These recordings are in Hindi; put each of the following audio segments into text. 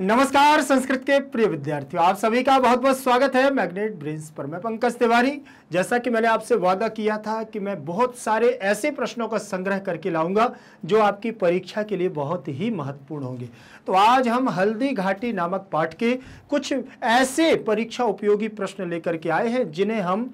नमस्कार संस्कृत के प्रिय विद्यार्थियों आप सभी का बहुत बहुत स्वागत है मैग्नेट ब्रेन्स पर मैं पंकज तिवारी जैसा कि मैंने आपसे वादा किया था कि मैं बहुत सारे ऐसे प्रश्नों का संग्रह करके लाऊंगा जो आपकी परीक्षा के लिए बहुत ही महत्वपूर्ण होंगे तो आज हम हल्दी घाटी नामक पाठ के कुछ ऐसे परीक्षा उपयोगी प्रश्न लेकर के आए हैं जिन्हें हम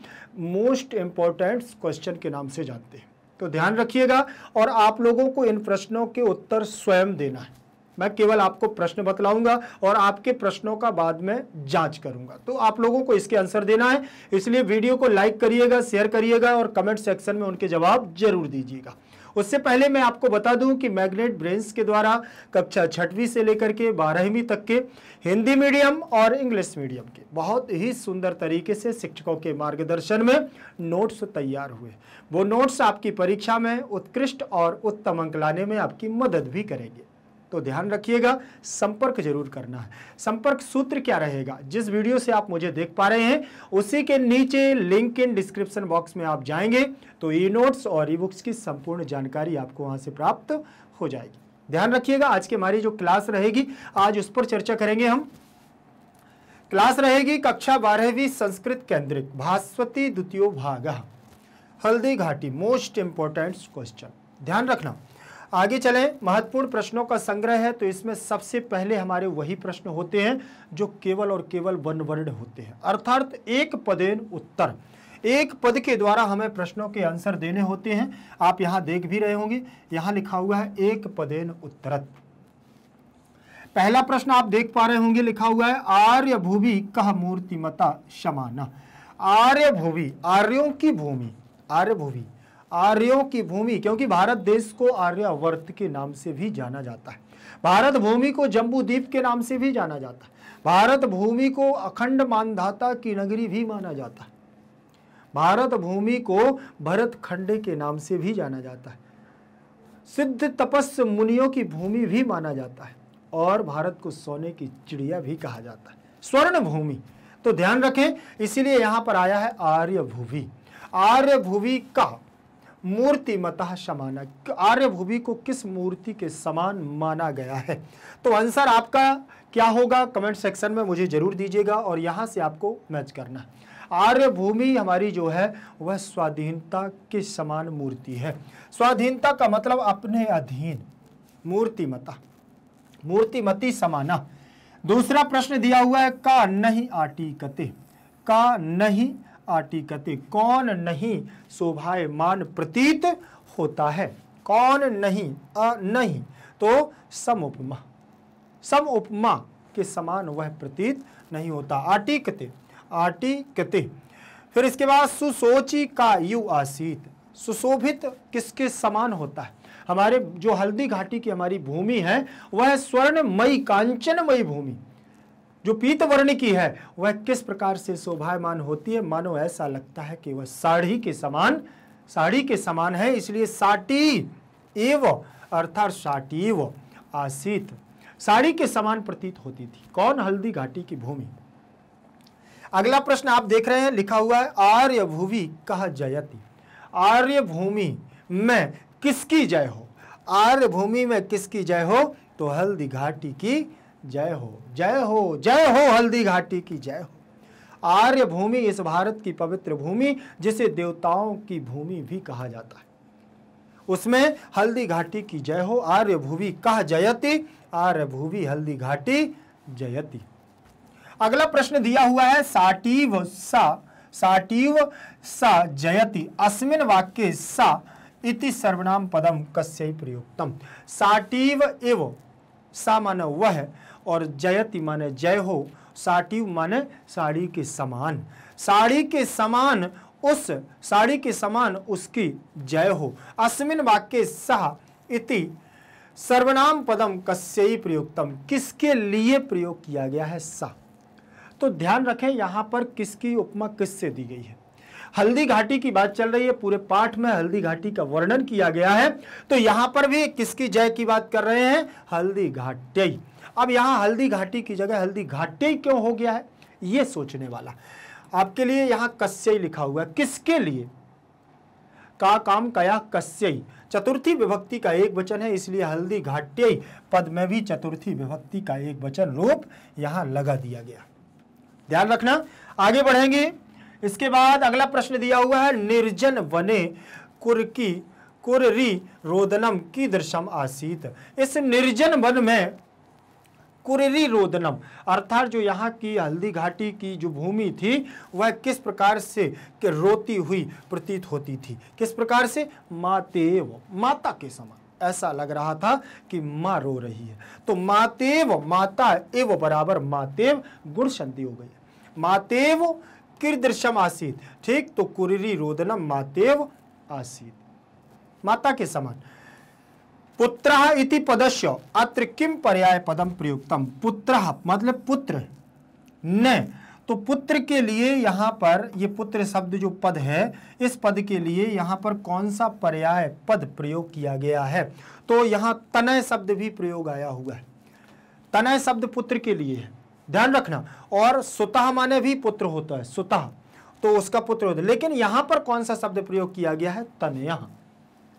मोस्ट इम्पॉर्टेंट क्वेश्चन के नाम से जानते हैं तो ध्यान रखिएगा और आप लोगों को इन प्रश्नों के उत्तर स्वयं देना है मैं केवल आपको प्रश्न बतलाऊंगा और आपके प्रश्नों का बाद में जांच करूंगा तो आप लोगों को इसके आंसर देना है इसलिए वीडियो को लाइक करिएगा शेयर करिएगा और कमेंट सेक्शन में उनके जवाब जरूर दीजिएगा उससे पहले मैं आपको बता दूं कि मैग्नेट ब्रेन्स के द्वारा कक्षा छठवीं से लेकर के बारहवीं तक के हिंदी मीडियम और इंग्लिश मीडियम के बहुत ही सुंदर तरीके से शिक्षकों के मार्गदर्शन में नोट्स तैयार हुए वो नोट्स आपकी परीक्षा में उत्कृष्ट और उत्तम अंक लाने में आपकी मदद भी करेंगे तो ध्यान रखिएगा संपर्क जरूर करना है संपर्क सूत्र क्या रहेगा जिस वीडियो से आप मुझे देख पा रहे हैं उसी के नीचे लिंक इन डिस्क्रिप्शन बॉक्स में आप जाएंगे तो ई नोट्स और ई बुक्स की संपूर्ण जानकारी आपको वहां से प्राप्त हो जाएगी ध्यान रखिएगा आज की हमारी जो क्लास रहेगी आज उस पर चर्चा करेंगे हम क्लास रहेगी कक्षा बारहवीं संस्कृत केंद्रित भास्वती द्वितीय भाग हल्दी घाटी मोस्ट इंपॉर्टेंट क्वेश्चन ध्यान रखना आगे चले महत्वपूर्ण प्रश्नों का संग्रह है तो इसमें सबसे पहले हमारे वही प्रश्न होते हैं जो केवल और केवल वन वर्ण होते हैं अर्थात एक पदेन उत्तर एक पद के द्वारा हमें प्रश्नों के आंसर देने होते हैं आप यहाँ देख भी रहे होंगे यहाँ लिखा हुआ है एक पदेन उत्तरत पहला प्रश्न आप देख पा रहे होंगे लिखा हुआ है आर्य भूमि कह मूर्तिमता शमाना आर्य भूमि आर्यों की भूमि आर्य भूमि आर्यों की भूमि क्योंकि भारत देश को आर्यावर्त के नाम से भी जाना जाता है भारत भूमि को जम्बू द्वीप के नाम से भी जाना जाता है भारत भूमि को अखंड मानधाता की नगरी भी माना जाता है भारत भूमि को भरत खंडे के नाम से भी जाना जाता है सिद्ध तपस्व मुनियों की भूमि भी माना जाता है और भारत को सोने की चिड़िया भी कहा जाता है स्वर्ण भूमि तो ध्यान रखें इसीलिए यहां पर आया है आर्य भूमि आर्य भूमि का मूर्ति मत समाना आर्यभूमि को किस मूर्ति के समान माना गया है तो आंसर आपका क्या होगा कमेंट सेक्शन में मुझे ज़रूर दीजिएगा और यहाँ से आपको मैच करना है आर्यभूमि हमारी जो है वह स्वाधीनता के समान मूर्ति है स्वाधीनता का मतलब अपने अधीन मूर्तिमता मूर्तिमती समाना दूसरा प्रश्न दिया हुआ है का नहीं आटी कते का नहीं कति कौन नहीं शोभायमान प्रतीत होता है कौन नहीं अ नहीं तो सम उपमा सम उपमा के समान वह प्रतीत नहीं होता आटी कति फिर इसके बाद सुसोची का यु आसीत सुशोभित किसके समान होता है हमारे जो हल्दी घाटी की हमारी भूमि है वह स्वर्णमयी कांचनमयी भूमि जो पीत वर्ण की है वह किस प्रकार से शोभायमान होती है मानो ऐसा लगता है कि वह साड़ी के समान साड़ी के समान है इसलिए साटी एव अर्थात साटीव आसित साड़ी के समान प्रतीत होती थी कौन हल्दी घाटी की भूमि अगला प्रश्न आप देख रहे हैं लिखा हुआ है आर्य भूमि कह जयती आर्य भूमि में किसकी जय हो आर्य भूमि में किसकी जय हो तो हल्दी घाटी की जय हो जय हो जय हो हल्दी घाटी की जय हो आर्य भूमि इस भारत की पवित्र भूमि जिसे देवताओं की भूमि भी कहा जाता है उसमें हल्दी घाटी की जय हो आर्य भूमि कह जयति आर्य भूमि हल्दी घाटी जयती अगला प्रश्न दिया हुआ है साटीव सा साटीव सा जयति अस्मिन वाक्य सा इति सर्वनाम पदम कस्य प्रयुक्तम साटीव एव सा मानव वह और जयति माने जय हो साटी माने साड़ी के समान साड़ी के समान उस साड़ी के समान उसकी जय हो अस्मिन वाक्य सह इति सर्वनाम पदम कस्यई प्रयुक्तम किसके लिए प्रयोग किया गया है सह तो ध्यान रखें यहाँ पर किसकी उपमा किससे दी गई है हल्दी घाटी की बात चल रही है पूरे पाठ में हल्दी घाटी का वर्णन किया गया है तो यहां पर भी किसकी जय की बात कर रहे हैं हल्दी घाटी अब यहाँ हल्दी घाटी की जगह हल्दी घाटे क्यों हो गया है ये सोचने वाला आपके लिए यहाँ कश्य लिखा हुआ है किसके लिए का काम कया कस्यई चतुर्थी विभक्ति का एक वचन है इसलिए हल्दी घाट्य पद में भी चतुर्थी विभक्ति का एक वचन रूप यहाँ लगा दिया गया ध्यान रखना आगे बढ़ेंगे इसके बाद अगला प्रश्न दिया हुआ है निर्जन वने कुरकी कुररी रोदनम की दृशम आसीत इस निर्जन वन में कुरेरी रोदनम अर्थात जो यहाँ की हल्दी घाटी की जो भूमि थी वह किस प्रकार से रोती हुई प्रतीत होती थी किस प्रकार से मातेव माता के समान ऐसा लग रहा था कि माँ रो रही है तो मातेव माता एव बराबर मातेव गुण संधि हो गई मातेव किरदृशम आसीत ठीक तो कुरेरी रोदनम मातेव आसीत माता के समान पुत्र पदस्य अत्र किम पर्याय पदम प्रयुक्तम पुत्र मतलब पुत्र न तो पुत्र के लिए यहाँ पर ये पुत्र शब्द जो पद है इस पद के लिए यहाँ पर कौन सा पर्याय पद प्रयोग किया गया है तो यहाँ तनय शब्द भी प्रयोग आया हुआ है तनय शब्द पुत्र के लिए है ध्यान रखना और सुतः माने भी पुत्र होता है सुतः तो उसका पुत्र होता है लेकिन यहाँ पर कौन सा शब्द प्रयोग किया गया है तनय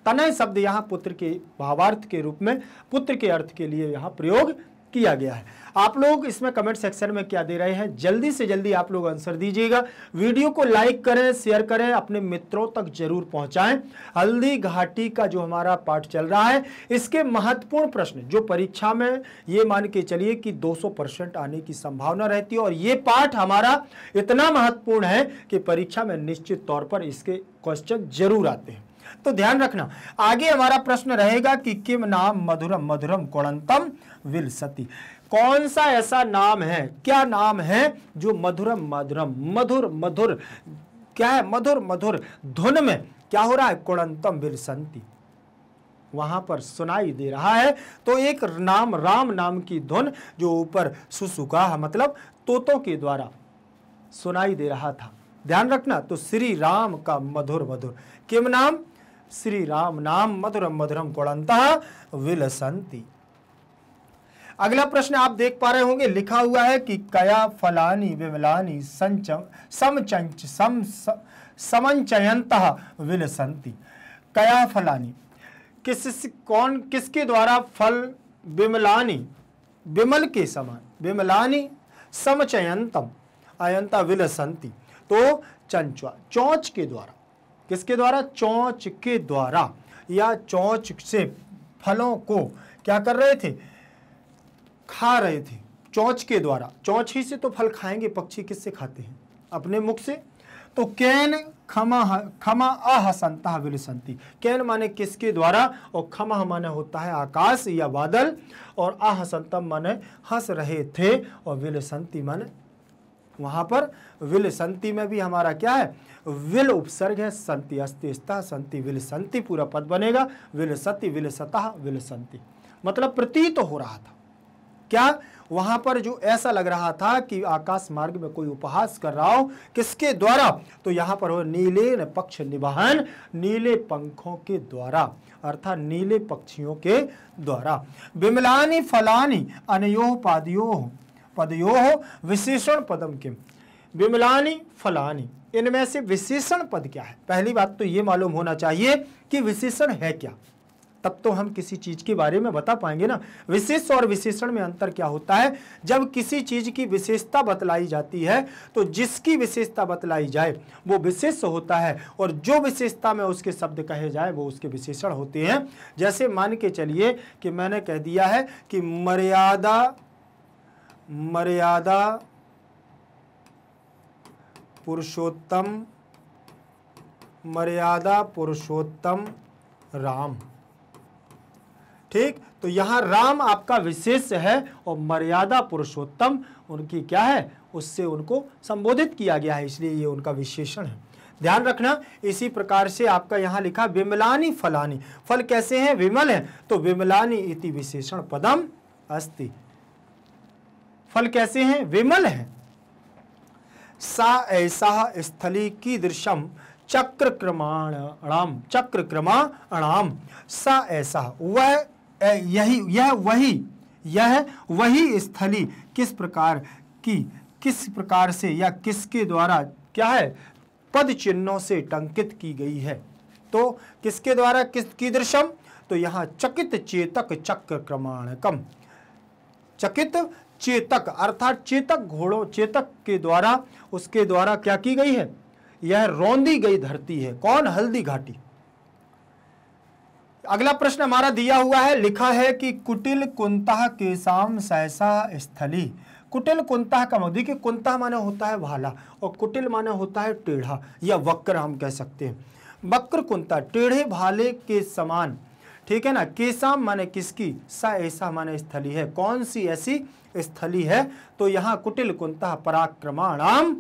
तनय शब्द यहाँ पुत्र के भावार्थ के रूप में पुत्र के अर्थ के लिए यहाँ प्रयोग किया गया है आप लोग इसमें कमेंट सेक्शन में क्या दे रहे हैं जल्दी से जल्दी आप लोग आंसर दीजिएगा वीडियो को लाइक करें शेयर करें अपने मित्रों तक जरूर पहुंचाएं हल्दी घाटी का जो हमारा पाठ चल रहा है इसके महत्वपूर्ण प्रश्न जो परीक्षा में ये मान के चलिए कि 200 परसेंट आने की संभावना रहती है और ये पाठ हमारा इतना महत्वपूर्ण है कि परीक्षा में निश्चित तौर पर इसके क्वेश्चन जरूर आते हैं तो ध्यान रखना आगे हमारा प्रश्न रहेगा कि किम नाम मधुरम मधुरम कोणंतम विल सती कौन सा ऐसा नाम है क्या नाम है जो मधुरम मधुरम मधुर मधुर क्या है मधुर मधुर धुन में क्या हो रहा है कोणंतम विलसंती वहां पर सुनाई दे रहा है तो एक नाम राम नाम की धुन जो ऊपर सुसुका मतलब तोतों के द्वारा सुनाई दे रहा था ध्यान रखना तो श्री राम का मधुर मधुर किम नाम श्री राम नाम मधुरम मधुरम गुणंत विलसंती अगला प्रश्न आप देख पा रहे होंगे लिखा हुआ है कि कया फलानी विमलानी समचंच सम समंचयंत विलसंती कया फलानी किस कौन किसके द्वारा फल विमलानी विमल के समान विमलानी समचयंतम अयंता विलसंती तो चंचवा चौंच के द्वारा किसके द्वारा चौंच के द्वारा या चौंच से फलों को क्या कर रहे थे खा रहे थे चौंच के द्वारा चौंच ही से तो फल खाएंगे पक्षी किससे खाते हैं अपने मुख से तो कैन खमा खमा अहसंता विलसंती कैन माने किसके द्वारा और खमा माने होता है आकाश या बादल और अहसंतम माने हंस रहे थे और विलसंती माने वहां पर विल संति में भी हमारा क्या है विल उपसर्ग है संति अस्ति स्तः संति विल संति पूरा पद बनेगा विल सति विल सतः विल संति मतलब प्रतीत तो हो रहा था क्या वहां पर जो ऐसा लग रहा था कि आकाश मार्ग में कोई उपहास कर रहा हो किसके द्वारा तो यहां पर हो नीले न पक्ष निवाहन नीले पंखों के द्वारा अर्थात नीले पक्षियों के द्वारा विमलानी फलानी अनयोपादियों पदयो विशेषण पदम किम विमलानी फलानी इनमें से विशेषण पद क्या है पहली बात तो ये मालूम होना चाहिए कि विशेषण है क्या तब तो हम किसी चीज़ के बारे में बता पाएंगे ना विशेष और विशेषण में अंतर क्या होता है जब किसी चीज़ की विशेषता बतलाई जाती है तो जिसकी विशेषता बतलाई जाए वो विशेष होता है और जो विशेषता में उसके शब्द कहे जाए वो उसके विशेषण होते हैं जैसे मान के चलिए कि मैंने कह दिया है कि मर्यादा मर्यादा पुरुषोत्तम मर्यादा पुरुषोत्तम राम ठीक तो यहां राम आपका विशेष है और मर्यादा पुरुषोत्तम उनकी क्या है उससे उनको संबोधित किया गया है इसलिए ये उनका विशेषण है ध्यान रखना इसी प्रकार से आपका यहां लिखा विमलानी फलानी फल कैसे हैं विमल है तो विमलानी इति विशेषण पदम अस्ति फल कैसे हैं विमल हैं सा ऐसा स्थली की दृश्यम चक्र क्रमाणाम चक्र क्रमाणाम सा ऐसा वह यही यह वही यह वही स्थली किस प्रकार की किस प्रकार से या किसके द्वारा क्या है पद चिन्हों से टंकित की गई है तो किसके द्वारा किस की दृश्यम तो यहाँ चकित चेतक चक्र क्रमाणकम चकित चेतक अर्थात चेतक घोड़ों चेतक के द्वारा उसके द्वारा क्या की गई है यह रौंदी गई धरती है कौन हल्दी घाटी अगला प्रश्न हमारा दिया हुआ है लिखा है कि कुटिल कुंता के साम सहसा स्थली कुटिल कुंता का मतलब देखिए कुंता माने होता है भाला और कुटिल माने होता है टेढ़ा या वक्र हम कह सकते हैं वक्र कुंता टेढ़े भाले के समान ठीक है ना केसाम माने किसकी सा ऐसा माने स्थली है कौन सी ऐसी स्थली है तो यहाँ कुटिल कुंता पराक्रमाणाम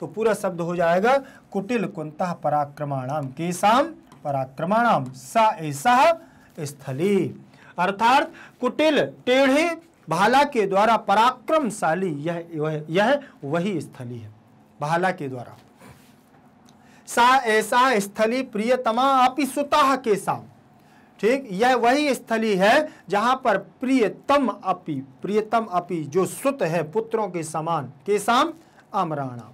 तो पूरा शब्द हो जाएगा कुटिल कुंता पराक्रमाणाम केसाम पराक्रमाणाम सा ऐसा स्थली अर्थात कुटिल टेढ़े भाला के द्वारा पराक्रमशाली यह यह वही स्थली है भाला के द्वारा सा ऐसा स्थली प्रियतमा आपी सुताह के साम ठीक यह वही स्थली है जहां पर प्रियतम अपि प्रियतम अपि जो सुत है पुत्रों के समान केसाम अमराणा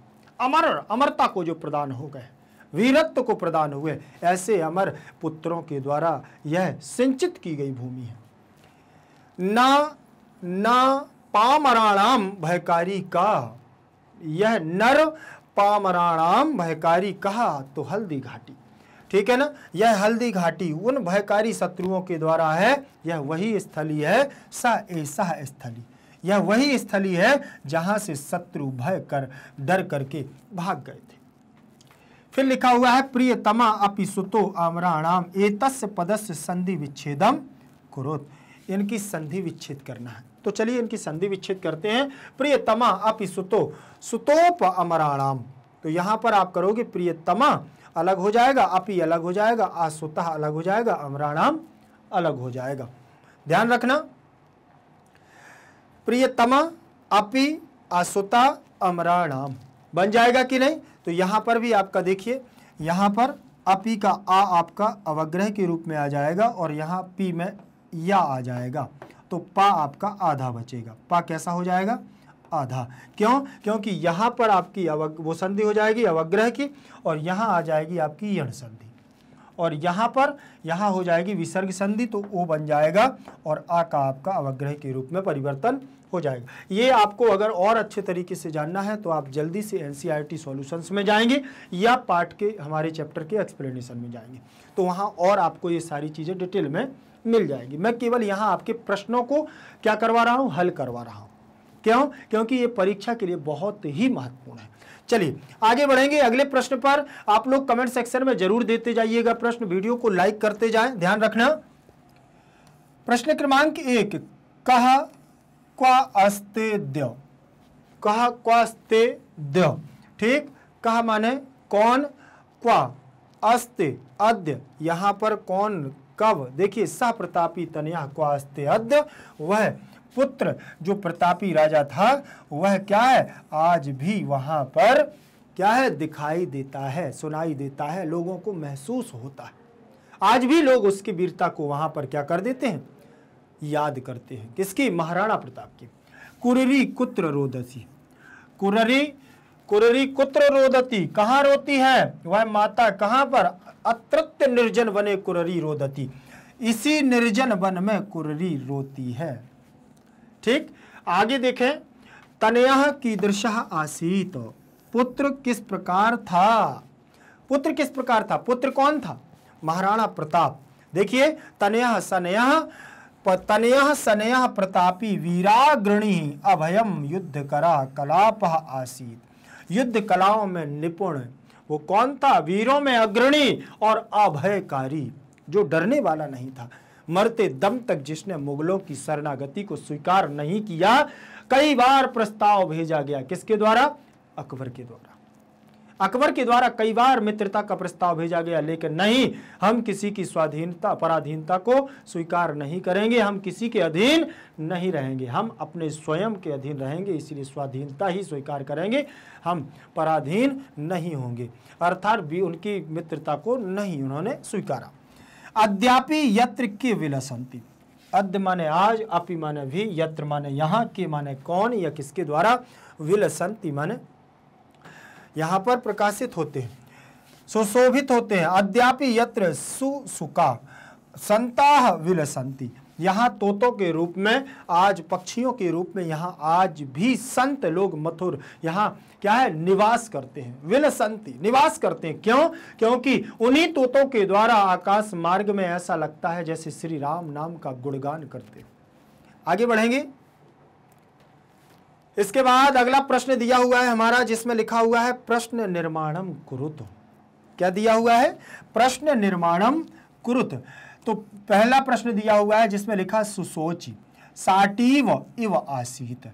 अमर अमरता को जो प्रदान हो गए वीरत्व को प्रदान हुए ऐसे अमर पुत्रों के द्वारा यह सिंचित की गई भूमि है ना ना पामराणाम भयकारी का यह नर पामराणाम भयकारी कहा तो हल्दी घाटी ठीक है ना यह हल्दी घाटी उन भयकारी शत्रुओं के द्वारा है यह वही स्थली है स ऐसा स्थली यह वही स्थली है जहां से शत्रु भय कर डर करके भाग गए थे फिर लिखा हुआ है प्रियतमा अपिसुतो आमराणाम एतस्य पदस्य संधि विच्छेदम कुरुत इनकी संधि विच्छेद करना है तो चलिए इनकी संधि विच्छेद करते हैं प्रियतमा सुतो सुतोप अमराणाम तो यहाँ पर आप करोगे प्रियतमा अलग हो जाएगा अपी अलग हो जाएगा आसुतः अलग हो जाएगा अमराणाम अलग हो जाएगा ध्यान रखना प्रियतमा अपी आसुता अमराणाम बन जाएगा कि नहीं तो यहां पर भी आपका देखिए यहां पर अपी का आ आपका अवग्रह के रूप में आ जाएगा और यहां पी में या आ जाएगा तो पा आपका आधा बचेगा पा कैसा हो जाएगा आधा क्यों क्योंकि यहाँ पर आपकी अवग वो संधि हो जाएगी अवग्रह की और यहाँ आ जाएगी आपकी यण संधि और यहाँ पर यहाँ हो जाएगी विसर्ग संधि तो ओ बन जाएगा और आ का आपका अवग्रह के रूप में परिवर्तन हो जाएगा ये आपको अगर और अच्छे तरीके से जानना है तो आप जल्दी से एन सी e में जाएंगे या पार्ट के हमारे चैप्टर के एक्सप्लेनेशन में जाएंगे तो वहाँ और आपको ये सारी चीज़ें डिटेल में मिल जाएगी मैं केवल यहाँ आपके प्रश्नों को क्या करवा रहा हूँ हल करवा रहा हूँ क्यों क्योंकि ये परीक्षा के लिए बहुत ही महत्वपूर्ण है चलिए आगे बढ़ेंगे अगले प्रश्न पर आप लोग कमेंट सेक्शन में जरूर देते जाइएगा प्रश्न वीडियो को लाइक करते जाएं ध्यान रखना प्रश्न क्रमांक एक कहा क्वा अस्ते द्य कहा क्वास्ते द्य ठीक कहा माने कौन क्वा अस्ते अद्य यहां पर कौन कब देखिए सह प्रतापी तनया क्वास्ते अद्य वह पुत्र जो प्रतापी राजा था वह क्या है आज भी वहां पर क्या है दिखाई देता है सुनाई देता है लोगों को महसूस होता है आज भी लोग उसकी वीरता को वहां पर क्या कर देते हैं याद करते हैं किसकी महाराणा प्रताप की कुररी कुत्र रोदसी कुररी कुररी कुत्र रोदती कहाँ रोती है वह माता कहाँ पर अतृप्त निर्जन बने कुररी रोदती इसी निर्जन वन में कुररी रोती है ठीक आगे देखें की दृश्य आसीत पुत्र किस प्रकार था पुत्र किस प्रकार था पुत्र कौन था महाराणा प्रताप देखिए तनय सनय तनय सनय प्रतापी वीराग्रणी अभयम युद्ध करा कलाप आसीत युद्ध कलाओं में निपुण वो कौन था वीरों में अग्रणी और अभयकारी जो डरने वाला नहीं था मरते दम तक जिसने मुगलों की शरणागति को स्वीकार नहीं किया कई बार प्रस्ताव भेजा गया किसके द्वारा अकबर के द्वारा अकबर के द्वारा कई बार मित्रता का प्रस्ताव भेजा गया लेकिन नहीं हम किसी की स्वाधीनता पराधीनता को स्वीकार नहीं करेंगे हम किसी के अधीन नहीं रहेंगे हम अपने स्वयं के अधीन रहेंगे इसलिए स्वाधीनता ही स्वीकार करेंगे हम पराधीन नहीं होंगे अर्थात भी उनकी मित्रता को नहीं उन्होंने स्वीकारा अद्यापि यत्र के विलसंति अद्य माने आज अपि माने भी यत्र माने यहाँ के माने कौन या किसके द्वारा विलसंति माने यहाँ पर प्रकाशित होते हैं सुशोभित होते हैं अद्यापि यत्र सुसुका संता विलसंती यहाँ तोतों के रूप में आज पक्षियों के रूप में यहाँ आज भी संत लोग मथुर यहाँ क्या है निवास करते हैं विलसंति निवास करते हैं क्यों क्योंकि उन्हीं तोतों के द्वारा आकाश मार्ग में ऐसा लगता है जैसे श्री राम नाम का गुणगान करते आगे बढ़ेंगे इसके बाद अगला प्रश्न दिया हुआ है हमारा जिसमें लिखा हुआ है प्रश्न निर्माणम कुरुत क्या दिया हुआ है प्रश्न निर्माणम कुरुत तो पहला प्रश्न दिया हुआ है जिसमें लिखा सुसोची साटीव इव आसीत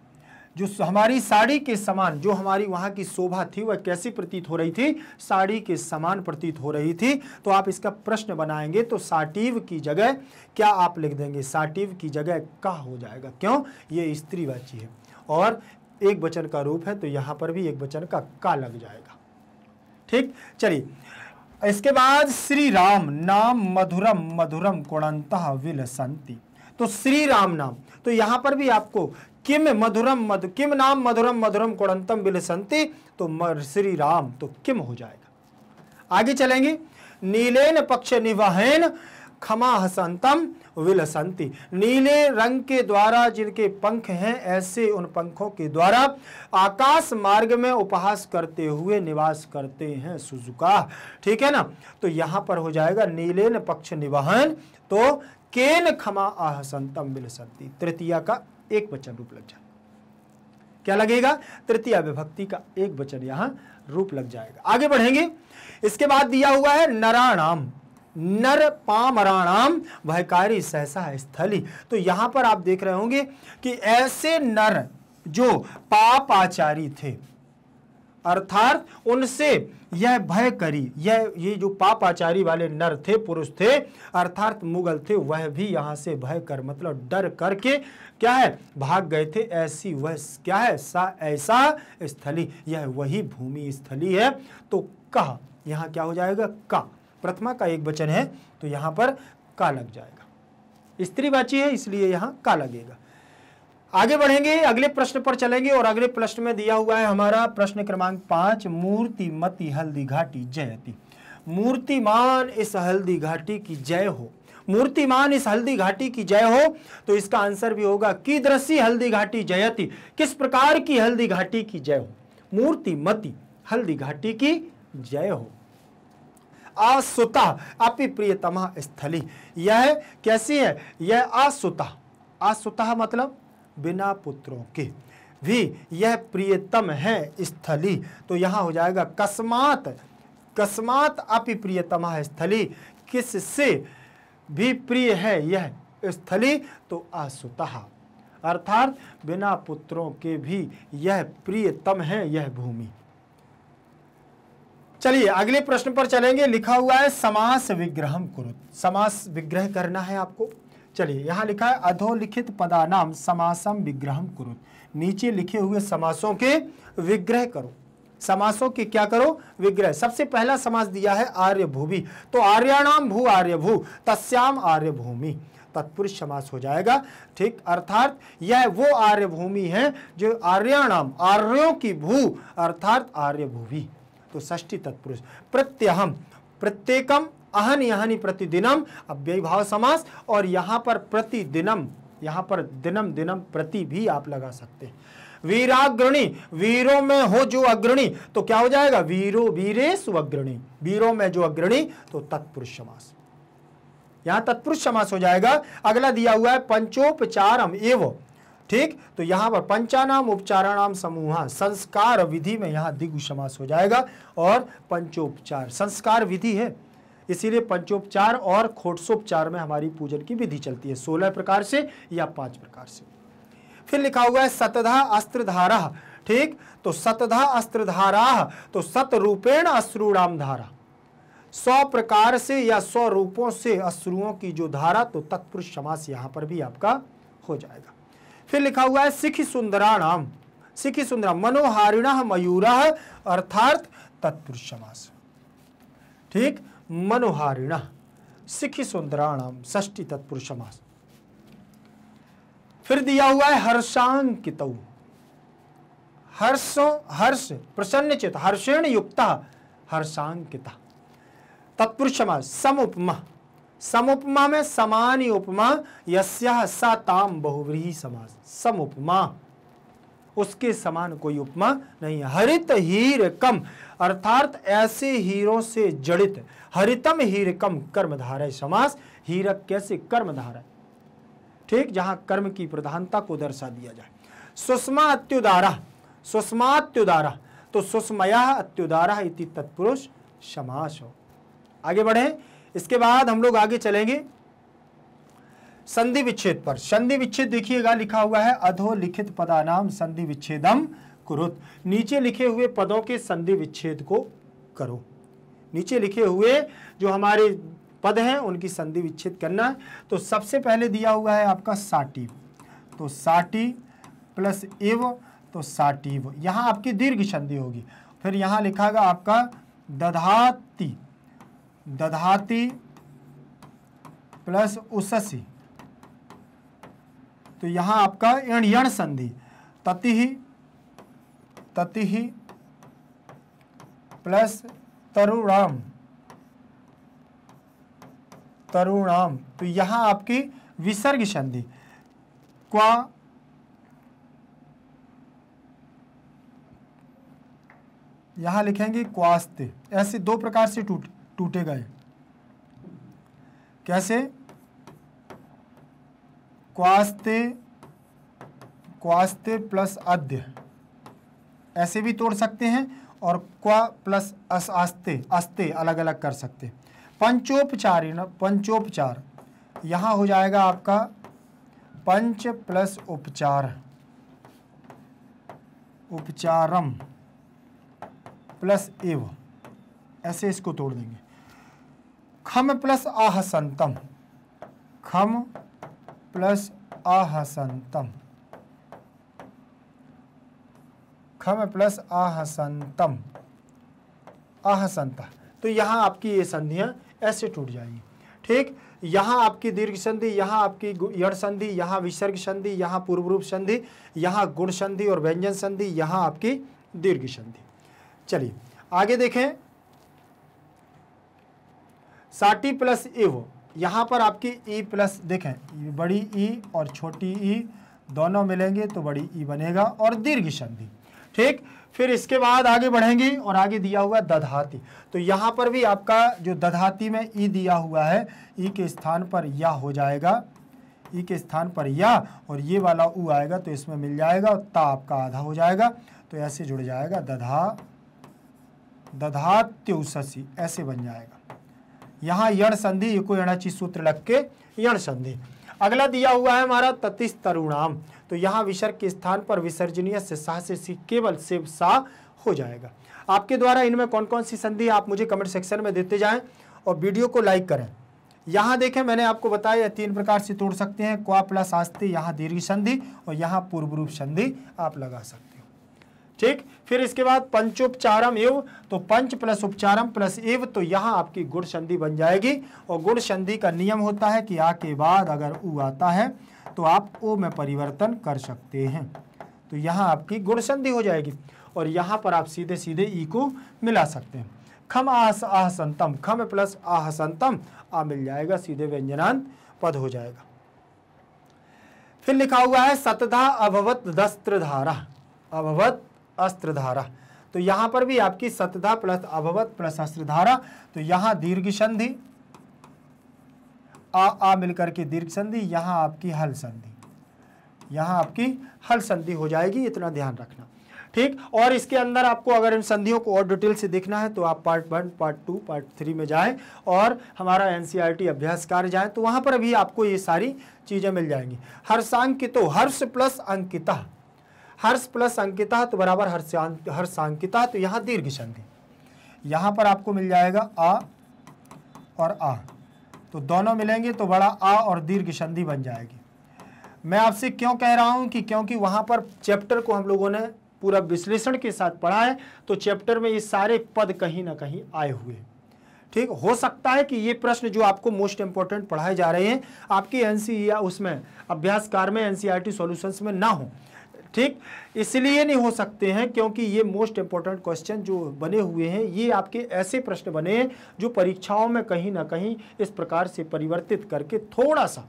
जो हमारी साड़ी के समान जो हमारी वहां की शोभा थी वह कैसी प्रतीत हो रही थी साड़ी के समान प्रतीत हो रही थी तो आप इसका प्रश्न बनाएंगे तो साटीव की जगह क्या आप लिख देंगे साटीव की जगह का हो जाएगा क्यों ये स्त्रीवाची है और एक वचन का रूप है तो यहां पर भी एक वचन का का लग जाएगा ठीक चलिए इसके बाद श्री राम नाम मधुरम मधुरम गुणंत विलसंति तो श्री राम नाम तो यहां पर भी आपको किम मधुरम मधु किम नाम मधुरम मधुरम गुणंतम विलसंति तो श्री राम तो किम हो जाएगा आगे चलेंगे नीलेन पक्ष निवहन खमा हसंतम विलसंती नीले रंग के द्वारा जिनके पंख हैं ऐसे उन पंखों के द्वारा आकाश मार्ग में उपहास करते हुए निवास करते हैं सुजुका ठीक है ना तो यहाँ पर हो जाएगा नीले न पक्ष निवहन तो केन खमा आहसंतम विलसंती तृतीया का एक वचन रूप लग जाए क्या लगेगा तृतीय विभक्ति का एक वचन यहां रूप लग जाएगा आगे बढ़ेंगे इसके बाद दिया हुआ है नराणाम नर पामराणाम भयकारी सहसा स्थली तो यहां पर आप देख रहे होंगे कि ऐसे नर जो पाप आचारी थे अर्थात उनसे यह भय करी यह ये जो पाप आचारी वाले नर थे पुरुष थे अर्थात मुगल थे वह भी यहां से भय कर मतलब डर करके क्या है भाग गए थे ऐसी वह क्या है सा ऐसा स्थली यह वही भूमि स्थली है तो कह यहाँ क्या हो जाएगा का प्रथमा का एक वचन है तो यहां पर का लग जाएगा स्त्रीवाची है इसलिए यहां का लगेगा आगे बढ़ेंगे अगले प्रश्न पर चलेंगे और अगले प्रश्न में दिया हुआ है हमारा प्रश्न क्रमांक पांच मूर्ति मती हल्दी घाटी जयती मूर्तिमान इस हल्दी घाटी की जय हो मूर्तिमान इस हल्दी घाटी की जय हो तो इसका आंसर भी होगा कि दृश्य हल्दी घाटी जयती किस प्रकार की हल्दी घाटी की जय हो मूर्ति मती हल्दी घाटी की जय हो आसुता अपि प्रियतमा स्थली यह कैसी है यह आसुता आसुता मतलब बिना पुत्रों के भी यह प्रियतम है स्थली तो यहाँ हो जाएगा कस्मात कस्मात अपि प्रियतमा स्थली किससे भी प्रिय है यह स्थली तो आसुता अर्थात बिना पुत्रों के भी यह प्रियतम है यह भूमि चलिए अगले प्रश्न पर चलेंगे लिखा हुआ है समास विग्रह कुरुत समास विग्रह करना है आपको चलिए यहाँ लिखा है अधोलिखित पदा नाम समासम विग्रह कुरुत नीचे लिखे हुए समासों के विग्रह करो समासों के क्या करो विग्रह सबसे पहला समास दिया है आर्यभूमि तो आर्याणाम भू भू तस्याम आर्यभूमि तत्पुरुष समास हो जाएगा ठीक अर्थात यह वो आर्यभूमि है जो आर्याणाम आर्यों की भू अर्थात आर्यभूमि तो षष्टी तत्पुरुष प्रत्यहम प्रत्येकम अहन यहनी प्रतिदिनम अव्यय भाव समास और यहाँ पर प्रतिदिनम यहाँ पर दिनम दिनम प्रति भी आप लगा सकते हैं वीराग्रणी वीरों में हो जो अग्रणी तो क्या हो जाएगा वीरो वीरेश अग्रणी वीरों में जो अग्रणी तो तत्पुरुष समास यहां तत्पुरुष समास हो जाएगा अगला दिया हुआ है पंचोपचारम एवं ठीक तो यहां पर पंचानाम उपचाराणाम समूह संस्कार विधि में यहां दिगु समास हो जाएगा और पंचोपचार संस्कार विधि है इसीलिए पंचोपचार और खोटसोपचार में हमारी पूजन की विधि चलती है सोलह प्रकार से या पांच प्रकार से फिर लिखा हुआ है सतधा अस्त्रधारा ठीक तो सतधा अस्त्रधारा तो सत रूपेण अश्रुणाम धारा सौ प्रकार से या सौ रूपों से अश्रुओं की जो धारा तो तत्पुरुष समास यहां पर भी आपका हो जाएगा फिर लिखा हुआ है सिख सुंदराणाम सिख सुंदरा मनोहारिण मयूरा अर्थात तत्पुरुष समास ठीक मनोहारिण सिख सुंदराणाम ष्टी तत्पुरुष समास फिर दिया हुआ है हर्षांकित हर्षो हर्ष प्रसन्न चित हर्षेण युक्ता हर्षांकिता तत्पुरुष समास सम उपमा समुपमा में समान उपमा यस्या सा बहुव्रीही समास समुपमा उसके समान कोई उपमा नहीं हरित हीर कम अर्थात ऐसे हीरों से जड़ित हरितम हीरकम कर्मधारय समास हीरक कैसे कर्मधारय ठीक जहां कर्म की प्रधानता को दर्शा दिया जाए सुषमा अत्युदारा सुषमा अत्युदारा तो सुषमया अत्युदारा इति तत्पुरुष समास हो आगे बढ़े इसके बाद हम लोग आगे चलेंगे संधि विच्छेद पर संधि विच्छेद देखिएगा लिखा हुआ है अधोलिखित पदानाम संधि विच्छेदम कुरुत नीचे लिखे हुए पदों के संधि विच्छेद को करो नीचे लिखे हुए जो हमारे पद हैं उनकी संधि विच्छेद करना है तो सबसे पहले दिया हुआ है आपका साटी तो साटी प्लस इव तो साटीव यहां आपकी दीर्घ संधि होगी फिर लिखा गया आपका दधाती दधाती प्लस उससी तो यहाँ आपका यण संधि तति तति प्लस तरुणाम तरुणाम तो यहाँ आपकी विसर्ग संधि क्वा यहाँ लिखेंगे क्वास्ते ऐसे दो प्रकार से टूट टूटेगा गए कैसे क्वास्ते क्वास्ते प्लस अध्य ऐसे भी तोड़ सकते हैं और क्वा प्लस अस आस्ते अस्ते अलग अलग कर सकते पंचोपचार पंचोपचार यहां हो जाएगा आपका पंच प्लस उपचार उपचारम प्लस एव ऐसे इसको तोड़ देंगे खम प्लस आहसंतम खम प्लस आहसंतम खम प्लस आहसंतम आहसंता तो यहां आपकी ये संधियां ऐसे टूट जाएंगी ठीक यहां आपकी दीर्घ संधि यहां आपकी यण संधि यहां विसर्ग संधि यहां पूर्व रूप संधि यहां गुण संधि और व्यंजन संधि यहां आपकी दीर्घ संधि चलिए आगे देखें साठी प्लस वो यहाँ पर आपकी ई प्लस देखें बड़ी ई और छोटी ई दोनों मिलेंगे तो बड़ी ई बनेगा और दीर्घ संधि ठीक फिर इसके बाद आगे बढ़ेंगे और आगे दिया हुआ दधाती तो यहाँ पर भी आपका जो दधाती में ई दिया हुआ है ई के स्थान पर या हो जाएगा ई के स्थान पर या और ये वाला ऊ आएगा तो इसमें मिल जाएगा और ता आपका आधा हो जाएगा तो ऐसे जुड़ जाएगा दधा दधात्युससी ऐसे बन जाएगा यहाँ यण संधि इको यणाची सूत्र लग के यण संधि अगला दिया हुआ है हमारा ततिस तरुणाम तो यहाँ विसर्ग के स्थान पर विसर्जनीय से सा से सी केवल से सा हो जाएगा आपके द्वारा इनमें कौन कौन सी संधि आप मुझे कमेंट सेक्शन में देते जाएं और वीडियो को लाइक करें यहाँ देखें मैंने आपको बताया तीन प्रकार से तोड़ सकते हैं क्वा प्लस आस्ती यहाँ दीर्घ संधि और यहाँ पूर्व रूप संधि आप लगा सकते हैं ठीक फिर इसके बाद पंचोपचारम एव तो पंच प्लस उपचारम प्लस एव तो यहाँ आपकी गुड़ संधि बन जाएगी और गुड़ संधि का नियम होता है कि आ के बाद अगर ऊ आता है तो आप ओ में परिवर्तन कर सकते हैं तो यहाँ आपकी गुड़ संधि हो जाएगी और यहाँ पर आप सीधे सीधे ई को मिला सकते हैं खम आस आहसंतम खम प्लस आहसंतम आ मिल जाएगा सीधे व्यंजनांत पद हो जाएगा फिर लिखा हुआ है सतधा अभवत दस्त्र धारा अभवत अस्त्रधारा तो यहां पर भी आपकी सतधा प्लस अभवत प्लस अस्त्रधारा तो यहां दीर्घ संधि आ आ मिलकर के दीर्घ संधि यहां आपकी हल संधि यहां आपकी हल संधि हो जाएगी इतना ध्यान रखना ठीक और इसके अंदर आपको अगर इन संधियों को और डिटेल से देखना है तो आप part one part two part three में जाएं और हमारा एनसीईआरटी e अभ्यास कार्य जाएं तो वहां पर भी आपको ये सारी चीज़ें मिल जाएंगी हर्षांकितो हर्ष प्लस अंकिता हर्ष प्लस अंकिता तो बराबर हर्ष अंकिता तो यहाँ दीर्घ संधि यहाँ पर आपको मिल जाएगा आ और आ तो दोनों मिलेंगे तो बड़ा आ और दीर्घ संधि बन जाएगी मैं आपसे क्यों कह रहा हूँ कि क्योंकि वहाँ पर चैप्टर को हम लोगों ने पूरा विश्लेषण के साथ पढ़ा है तो चैप्टर में ये सारे पद कहीं ना कहीं आए हुए ठीक हो सकता है कि ये प्रश्न जो आपको मोस्ट इंपॉर्टेंट पढ़ाए जा रहे हैं आपके एन e उसमें अभ्यास कार में एन सी e में ना हो ठीक इसलिए नहीं हो सकते हैं क्योंकि ये मोस्ट इंपॉर्टेंट क्वेश्चन जो बने हुए हैं ये आपके ऐसे प्रश्न बने हैं जो परीक्षाओं में कहीं ना कहीं इस प्रकार से परिवर्तित करके थोड़ा सा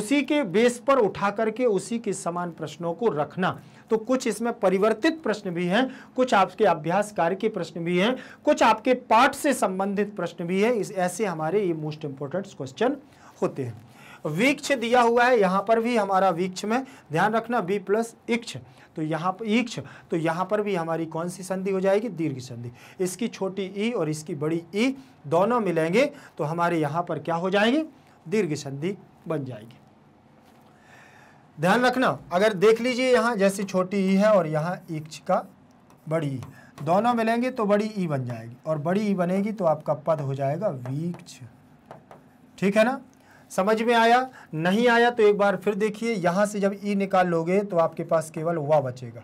उसी के बेस पर उठा करके उसी के समान प्रश्नों को रखना तो कुछ इसमें परिवर्तित प्रश्न भी हैं कुछ आपके अभ्यास कार्य के प्रश्न भी हैं कुछ आपके पाठ से संबंधित प्रश्न भी हैं इस ऐसे हमारे ये मोस्ट इंपॉर्टेंट क्वेश्चन होते हैं वीक्ष दिया हुआ है यहाँ पर भी हमारा वीक्ष में ध्यान रखना बी प्लस इक्ष तो यहाँ पर इक्ष तो यहाँ पर भी हमारी कौन सी संधि हो जाएगी दीर्घ संधि इसकी छोटी ई e और इसकी बड़ी ई e दोनों मिलेंगे तो हमारे यहाँ पर क्या हो जाएगी दीर्घ संधि बन जाएगी ध्यान रखना अगर देख लीजिए यहाँ जैसी छोटी ई e है और यहाँ इक्ष का बड़ी ई दोनों मिलेंगे तो बड़ी ई बन जाएगी और बड़ी ई बनेगी तो आपका पद हो जाएगा वीक्ष ठीक है ना समझ में आया नहीं आया तो एक बार फिर देखिए यहाँ से जब ई निकाल लोगे तो आपके पास केवल वा बचेगा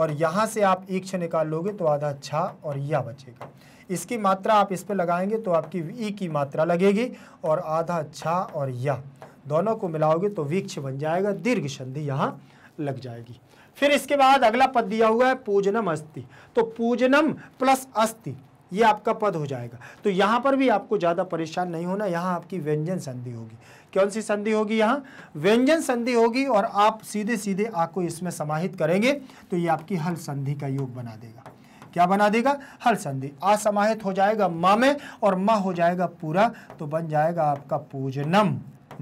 और यहाँ से आप ई निकाल लोगे तो आधा छा और या बचेगा इसकी मात्रा आप इस पर लगाएंगे तो आपकी ई की मात्रा लगेगी और आधा छा और या दोनों को मिलाओगे तो वीक्ष बन जाएगा दीर्घ संधि यहाँ लग जाएगी फिर इसके बाद अगला पद दिया हुआ है पूजनम अस्थि तो पूजनम प्लस अस्थि ये आपका पद हो जाएगा तो यहाँ पर भी आपको ज़्यादा परेशान नहीं होना यहाँ आपकी व्यंजन संधि होगी कौन सी संधि होगी यहाँ व्यंजन संधि होगी और आप सीधे सीधे आपको इसमें समाहित करेंगे तो ये आपकी हल संधि का योग बना देगा क्या बना देगा हल संधि असमाहित हो जाएगा माँ में और माँ हो जाएगा पूरा तो बन जाएगा आपका पूजनम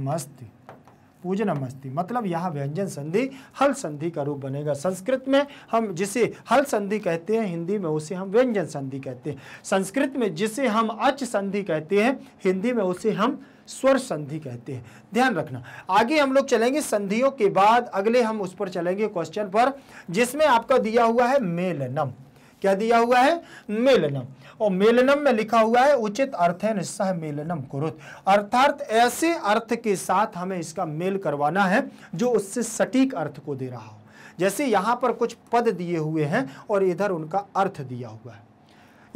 मस्त पूजनमस्ति मतलब यह व्यंजन संधि हल संधि का रूप बनेगा संस्कृत में हम जिसे हल संधि कहते हैं हिंदी में उसे हम व्यंजन संधि कहते हैं संस्कृत में जिसे हम अच संधि कहते हैं हिंदी में उसे हम स्वर संधि कहते हैं ध्यान रखना आगे हम लोग चलेंगे संधियों के बाद अगले हम उस पर चलेंगे क्वेश्चन पर जिसमें आपका दिया हुआ है मेलनम क्या दिया हुआ है मेलनम और मेलनम में लिखा हुआ है उचित अर्थ है सह मेलनम कुरुत अर्थात ऐसे अर्थ के साथ हमें इसका मेल करवाना है जो उससे सटीक अर्थ को दे रहा हो जैसे यहाँ पर कुछ पद दिए हुए हैं और इधर उनका अर्थ दिया हुआ है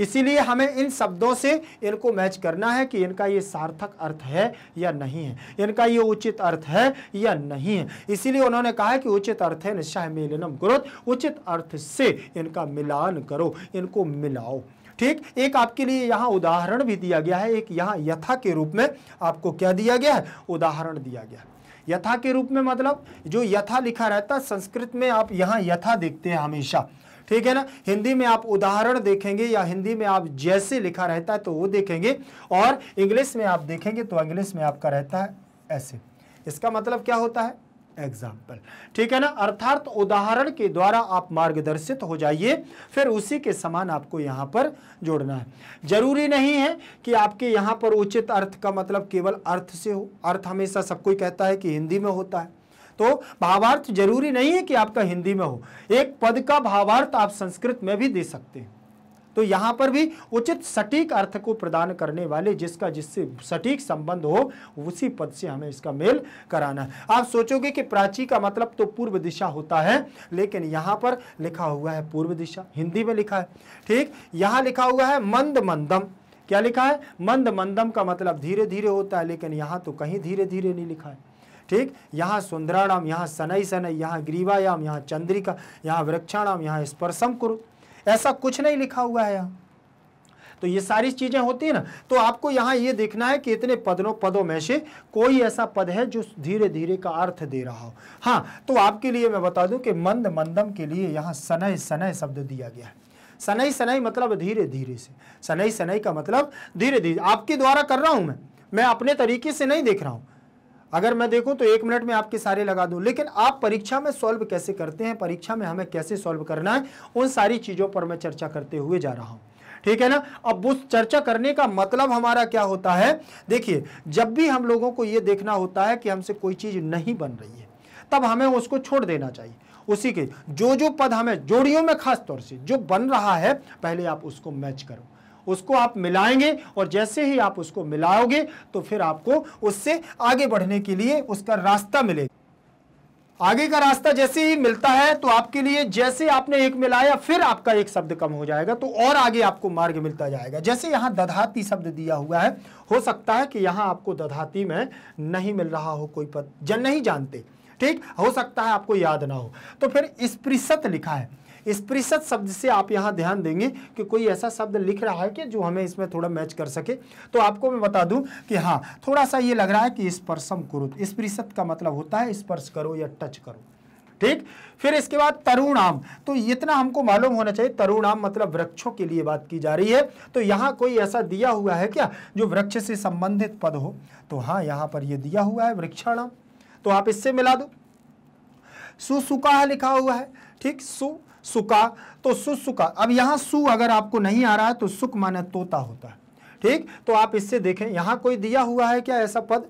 इसीलिए हमें इन शब्दों से इनको मैच करना है कि इनका ये सार्थक अर्थ है या नहीं है इनका ये उचित अर्थ है या नहीं है इसीलिए उन्होंने कहा कि उचित अर्थ है निश्चय मिलनम गुरु उचित अर्थ से इनका मिलान करो इनको मिलाओ ठीक एक आपके लिए यहाँ उदाहरण भी दिया गया है एक यहाँ यथा के रूप में आपको क्या दिया गया है उदाहरण दिया गया यथा के रूप में मतलब जो यथा लिखा रहता है संस्कृत में आप यहाँ यथा देखते हैं हमेशा ठीक है ना हिंदी में आप उदाहरण देखेंगे या हिंदी में आप जैसे लिखा रहता है तो वो देखेंगे और इंग्लिश में आप देखेंगे तो इंग्लिश में आपका रहता है ऐसे इसका मतलब क्या होता है एग्जाम्पल ठीक है ना अर्थात उदाहरण के द्वारा आप मार्गदर्शित हो जाइए फिर उसी के समान आपको यहाँ पर जोड़ना है जरूरी नहीं है कि आपके यहाँ पर उचित अर्थ का मतलब केवल अर्थ से हो अर्थ हमेशा सब कोई कहता है कि हिंदी में होता है तो भावार्थ जरूरी नहीं है कि आपका हिंदी में हो एक पद का भावार्थ आप संस्कृत में भी दे सकते हैं तो यहाँ पर भी उचित सटीक अर्थ को प्रदान करने वाले जिसका जिससे सटीक संबंध हो उसी पद से हमें इसका मेल कराना है आप सोचोगे कि प्राची का मतलब तो पूर्व दिशा होता है लेकिन यहाँ पर लिखा हुआ है पूर्व दिशा हिंदी में लिखा है ठीक यहाँ लिखा हुआ है मंद मंदम क्या लिखा है मंद मंदम का मतलब धीरे धीरे होता है लेकिन यहाँ तो कहीं धीरे धीरे नहीं लिखा है ठीक यहाँ सुंदराणाम यहाँ सनई सनई यहाँ ग्रीवायाम यहाँ चंद्रिका यहाँ वृक्षाणाम यहाँ स्पर्शम कुरु ऐसा कुछ नहीं लिखा हुआ है यहाँ तो ये सारी चीज़ें होती है ना तो आपको यहाँ ये देखना है कि इतने पदों पदों में से कोई ऐसा पद है जो धीरे धीरे का अर्थ दे रहा हो हाँ तो आपके लिए मैं बता दूं कि मंद मंदम के लिए यहाँ सनय सनय शब्द दिया गया है सनई सनई मतलब धीरे धीरे से सनई सनई का मतलब धीरे धीरे आपके द्वारा कर रहा हूं मैं मैं अपने तरीके से नहीं देख रहा हूं अगर मैं देखूं तो एक मिनट में आपके सारे लगा दूं लेकिन आप परीक्षा में सॉल्व कैसे करते हैं परीक्षा में हमें कैसे सॉल्व करना है उन सारी चीज़ों पर मैं चर्चा करते हुए जा रहा हूं ठीक है ना अब उस चर्चा करने का मतलब हमारा क्या होता है देखिए जब भी हम लोगों को ये देखना होता है कि हमसे कोई चीज़ नहीं बन रही है तब हमें उसको छोड़ देना चाहिए उसी के जो जो पद हमें जोड़ियों में खास तौर से जो बन रहा है पहले आप उसको मैच करो उसको आप मिलाएंगे और जैसे ही आप उसको मिलाओगे तो फिर आपको उससे आगे बढ़ने के लिए उसका रास्ता मिलेगा आगे का रास्ता जैसे ही मिलता है तो आपके लिए जैसे आपने एक मिलाया फिर आपका एक शब्द कम हो जाएगा तो और आगे आपको मार्ग मिलता जाएगा जैसे यहाँ दधाती शब्द दिया हुआ है हो सकता है कि यहाँ आपको दधाती में नहीं मिल रहा हो कोई पद जन नहीं जानते ठीक हो सकता है आपको याद ना हो तो फिर स्पृशत लिखा है स्पृशत शब्द से आप यहाँ ध्यान देंगे कि कोई ऐसा शब्द लिख रहा है कि जो हमें इसमें थोड़ा मैच कर सके तो आपको मैं बता दूं कि हाँ थोड़ा सा ये लग रहा है कि स्पर्शम करो स्पृशत का मतलब होता है स्पर्श करो या टच करो ठीक फिर इसके बाद तरुणाम तो इतना हमको मालूम होना चाहिए तरुणाम मतलब वृक्षों के लिए बात की जा रही है तो यहाँ कोई ऐसा दिया हुआ है क्या जो वृक्ष से संबंधित पद हो तो हाँ यहाँ पर ये दिया हुआ है वृक्षाणाम तो आप इससे मिला दो सुसुका लिखा हुआ है ठीक सु सुका तो सुसुका अब यहां सु अगर आपको नहीं आ रहा है तो सुक माने तोता होता है ठीक तो आप इससे देखें यहां कोई दिया हुआ है क्या ऐसा पद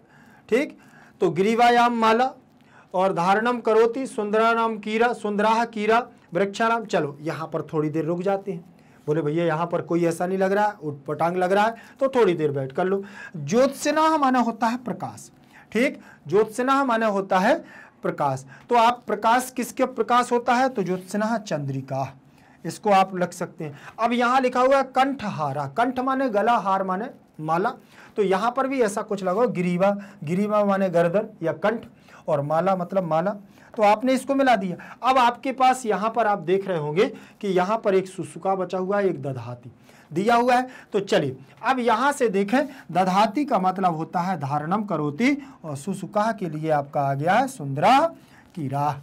ठीक तो ग्रीवायाम माला और धारणम करोति सुंदरानाम कीरा सुंदराह कीरा वृक्षाराम चलो यहां पर थोड़ी देर रुक जाते हैं बोले भैया यहाँ पर कोई ऐसा नहीं लग रहा है उठ पटांग लग रहा है तो थोड़ी देर बैठ कर लो ज्योत्सना माना होता है प्रकाश ठीक ज्योत्सना माना होता है प्रकाश तो आप प्रकाश किसके प्रकाश होता है तो ज्योत्सना चंद्रिका इसको आप लिख सकते हैं अब यहाँ लिखा हुआ है कंठहारा कंठ माने गला हार माने माला तो यहां पर भी ऐसा कुछ लगा गिरीवा गिरीवा माने गर्दन या कंठ और माला मतलब माला तो आपने इसको मिला दिया अब आपके पास यहां पर आप देख रहे होंगे कि यहां पर एक सुसुका बचा हुआ है एक दधाती दिया हुआ है तो चलिए अब यहाँ से देखें दधाती का मतलब होता है धारणम करोति और सुसुकाह के लिए आपका आ गया है सुंदरा की राह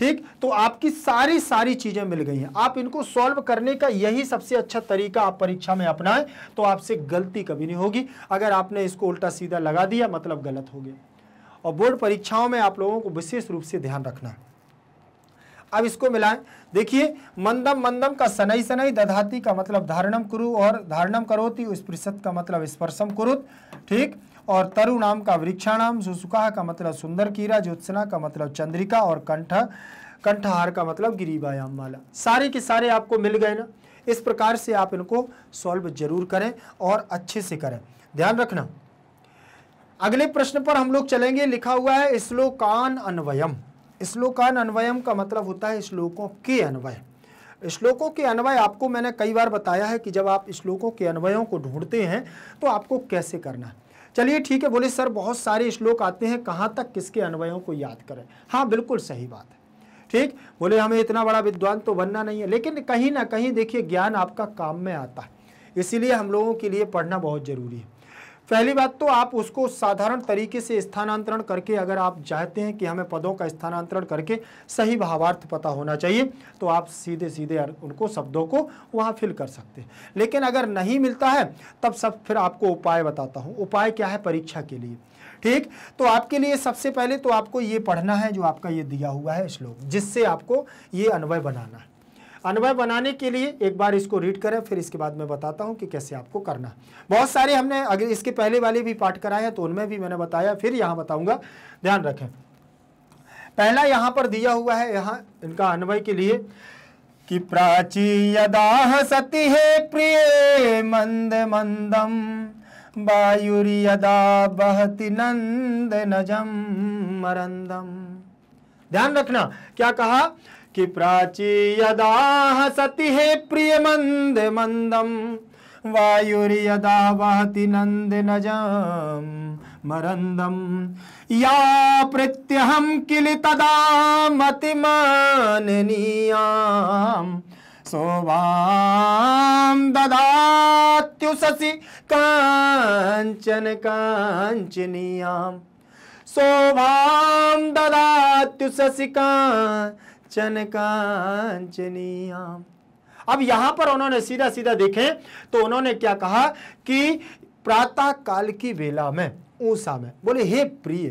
ठीक तो आपकी सारी सारी चीज़ें मिल गई हैं आप इनको सॉल्व करने का यही सबसे अच्छा तरीका आप परीक्षा में अपनाएं तो आपसे गलती कभी नहीं होगी अगर आपने इसको उल्टा सीधा लगा दिया मतलब गलत हो गया और बोर्ड परीक्षाओं में आप लोगों को विशेष रूप से ध्यान रखना अब इसको मिलाएं देखिए मंदम मंदम का सनई सनई दधाती का मतलब धारणम कुरु और धारणम करोति स्पृशत का मतलब स्पर्शम कुरुत ठीक और तरु नाम का वृक्षाणाम सुसुकाह का मतलब सुंदर कीरा ज्योत्सना का मतलब चंद्रिका और कंठ कंठहार का मतलब गिरीवायाम वाला सारे के सारे आपको मिल गए ना इस प्रकार से आप इनको सॉल्व जरूर करें और अच्छे से करें ध्यान रखना अगले प्रश्न पर हम लोग चलेंगे लिखा हुआ है श्लोकान अन्वयम श्लोकान अन्वयम का मतलब होता है श्लोकों के अन्वय श्लोकों के अन्वय आपको मैंने कई बार बताया है कि जब आप श्लोकों के अन्वयों को ढूंढते हैं तो आपको कैसे करना चलिए ठीक है बोले सर बहुत सारे श्लोक आते हैं कहाँ तक किसके अन्वयों को याद करें हाँ बिल्कुल सही बात है ठीक बोले हमें इतना बड़ा विद्वान तो बनना नहीं है लेकिन कहीं ना कहीं देखिए ज्ञान आपका काम में आता है इसीलिए हम लोगों के लिए पढ़ना बहुत ज़रूरी है पहली बात तो आप उसको साधारण तरीके से स्थानांतरण करके अगर आप चाहते हैं कि हमें पदों का स्थानांतरण करके सही भावार्थ पता होना चाहिए तो आप सीधे सीधे उनको शब्दों को वहाँ फिल कर सकते हैं लेकिन अगर नहीं मिलता है तब सब फिर आपको उपाय बताता हूँ उपाय क्या है परीक्षा के लिए ठीक तो आपके लिए सबसे पहले तो आपको ये पढ़ना है जो आपका ये दिया हुआ है श्लोक जिससे आपको ये अन्वय बनाना है अनुभव बनाने के लिए एक बार इसको रीड करें फिर इसके बाद मैं बताता हूं कि कैसे आपको करना बहुत सारे हमने अगर इसके पहले वाले भी पाठ कराए हैं तो उनमें भी मैंने बताया फिर यहां बताऊंगा ध्यान रखें पहला यहां पर दिया हुआ है यहां इनका अनुभव के लिए कि प्राची यदाह सती है प्रिय मंद मंदम यदा बहती नंद नजम मरंदम ध्यान रखना क्या कहा कि प्राची यदा सती है प्रिय मंद मंदम वायुर्यदा वहति नंद नन्दनजां मरंदम या प्रत्यहम किल तदा मतिमाननीयां सोवां ददात्युससि कांचन कांचनीयाम शोभां ददात्यु अब यहां पर उन्होंने सीधा सीधा देखे तो उन्होंने क्या कहा कि प्रातः काल की वेला में ऊषा में बोले हे प्रिय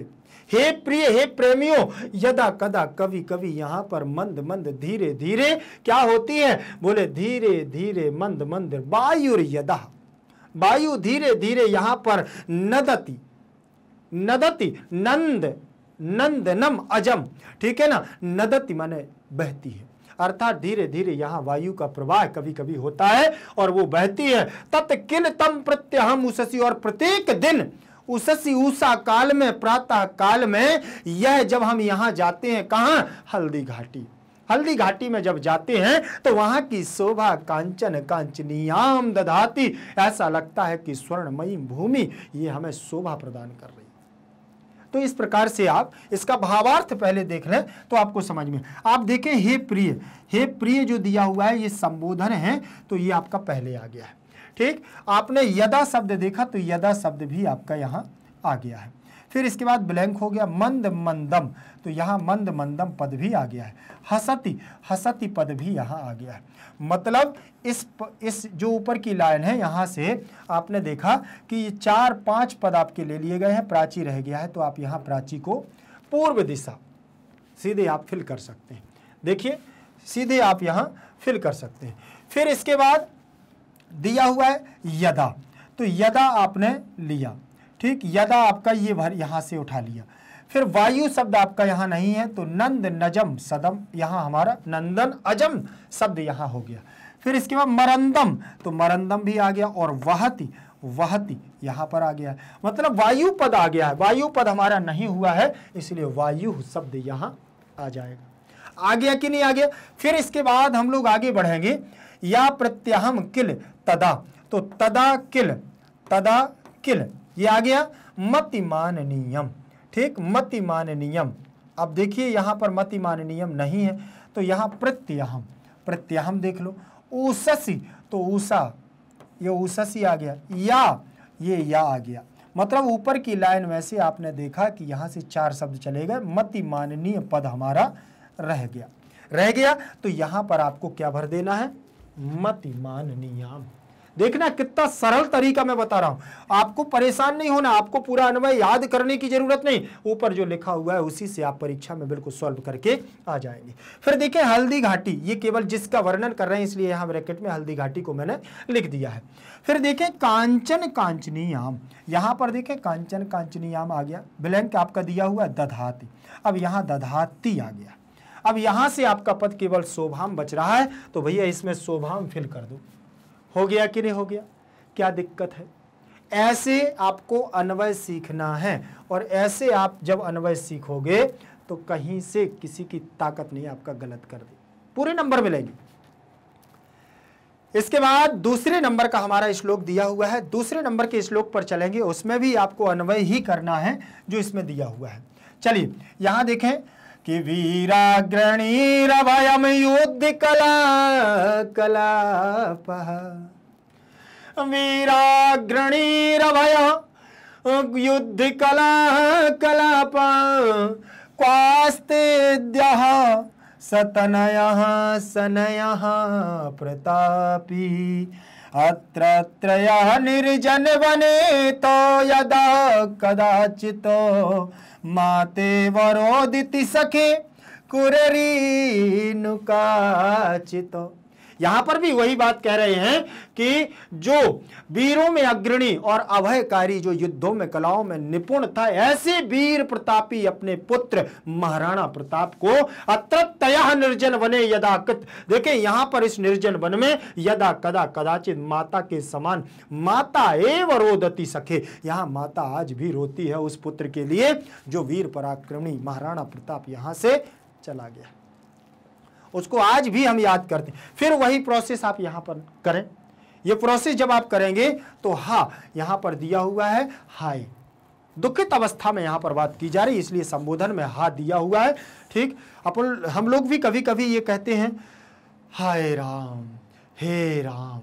हे प्रिय हे प्रेमियों यदा कदा कभी कभी यहाँ पर मंद मंद धीरे धीरे क्या होती है बोले धीरे धीरे मंद मंद वायुर यदा वायु धीरे धीरे यहां पर नदती नदति नंद नंदनम अजम ठीक है ना नदति माने बहती है अर्थात धीरे धीरे यहाँ वायु का प्रवाह कभी कभी होता है और वो बहती है तत् किन तम प्रत्यहम उससी और प्रत्येक दिन उससी उषा काल में प्रातः काल में यह जब हम यहाँ जाते हैं कहाँ हल्दी घाटी हल्दी घाटी में जब जाते हैं तो वहां की शोभा कांचन कांचनीयाम दधाती ऐसा लगता है कि स्वर्णमयी भूमि ये हमें शोभा प्रदान कर रही है तो इस प्रकार से आप इसका भावार्थ पहले देख लें तो आपको समझ में आप देखें हे प्रिय हे प्रिय जो दिया हुआ है ये संबोधन है तो ये आपका पहले आ गया है ठीक आपने यदा शब्द देखा तो यदा शब्द भी आपका यहाँ आ गया है फिर इसके बाद ब्लैंक हो गया मंद मंदम तो यहाँ मंद मंदम पद भी आ गया है हसती हसती पद भी यहाँ आ गया है मतलब इस प, इस जो ऊपर की लाइन है यहाँ से आपने देखा कि ये चार पांच पद आपके ले लिए गए हैं प्राची रह गया है तो आप यहाँ प्राची को पूर्व दिशा सीधे आप फिल कर सकते हैं देखिए सीधे आप यहाँ फिल कर सकते हैं फिर इसके बाद दिया हुआ है यदा तो यदा आपने लिया ठीक यदा आपका ये भर यहाँ से उठा लिया फिर वायु शब्द आपका यहाँ नहीं है तो नंद नजम सदम यहाँ हमारा नंदन अजम शब्द यहाँ हो गया फिर इसके बाद मरंदम तो मरंदम भी आ गया और वहति वहति यहाँ पर आ गया है मतलब वायु पद आ गया है वायु पद हमारा नहीं हुआ है इसलिए वायु शब्द यहाँ आ जाएगा आ गया कि नहीं आ गया फिर इसके बाद हम लोग आगे बढ़ेंगे या प्रत्याहम किल तदा तो तदा किल तदा किल ये आ गया मतिमान नियम ठीक मतिमान नियम अब देखिए यहां पर मतिमान नियम नहीं है तो यहां प्रत्याहम प्रत्याहम देख लो ऊससी तो ऊषा ये ऊससी आ गया या ये या आ गया मतलब ऊपर की लाइन में से आपने देखा कि यहां से चार शब्द चले गए मतिमाननीय पद हमारा रह गया रह गया तो यहां पर आपको क्या भर देना है माननीय देखना कितना सरल तरीका मैं बता रहा हूं आपको परेशान नहीं होना आपको पूरा अनुभव याद करने की जरूरत नहीं ऊपर जो लिखा हुआ है उसी से आप परीक्षा में बिल्कुल सॉल्व करके आ जाएंगे फिर देखिए हल्दी घाटी ये केवल जिसका वर्णन कर रहे हैं इसलिए यहां ब्रैकेट में हल्दी घाटी को मैंने लिख दिया है फिर देखें कांचन कांचनी आम यहां पर देखें कांचन कांचनी आम आ गया ब्लैंक आपका दिया हुआ दधाती अब यहां दधाती आ गया अब यहां से आपका पद केवल शोभाम बच रहा है तो भैया इसमें शोभाम फिल कर दो हो गया कि नहीं हो गया क्या दिक्कत है ऐसे आपको अनवय सीखना है और ऐसे आप जब अनवय सीखोगे तो कहीं से किसी की ताकत नहीं आपका गलत कर दे पूरे नंबर मिलेंगे इसके बाद दूसरे नंबर का हमारा श्लोक दिया हुआ है दूसरे नंबर के श्लोक पर चलेंगे उसमें भी आपको अनवय ही करना है जो इसमें दिया हुआ है चलिए यहां देखें कि वयम युद्ध कला कलापः वय युद्ध कला कलाप क्वास्ते सतनयः सनयः प्रतापी अत्र निर्जन निर्जनवने तो यदा तो माते वरोदिति सखे कुररी कुररीनुकाचितो यहां पर भी वही बात कह रहे हैं कि जो वीरों में अग्रणी और अभयकारी जो युद्धों में कलाओं में निपुण था ऐसे वीर प्रतापी अपने पुत्र महाराणा प्रताप को अत्रतया निर्जन वने यदा कत देखे यहां पर इस निर्जन वन में यदा कदा कदाचित माता के समान माता एव रोदती सखे यहां माता आज भी रोती है उस पुत्र के लिए जो वीर पराक्रमी महाराणा प्रताप यहां से चला गया उसको आज भी हम याद करते हैं फिर वही प्रोसेस आप यहाँ पर करें ये प्रोसेस जब आप करेंगे तो हा यहाँ पर दिया हुआ है हाय दुखित अवस्था में यहाँ पर बात की जा रही है इसलिए संबोधन में हा दिया हुआ है ठीक अपन हम लोग भी कभी कभी ये कहते हैं हाय राम हे राम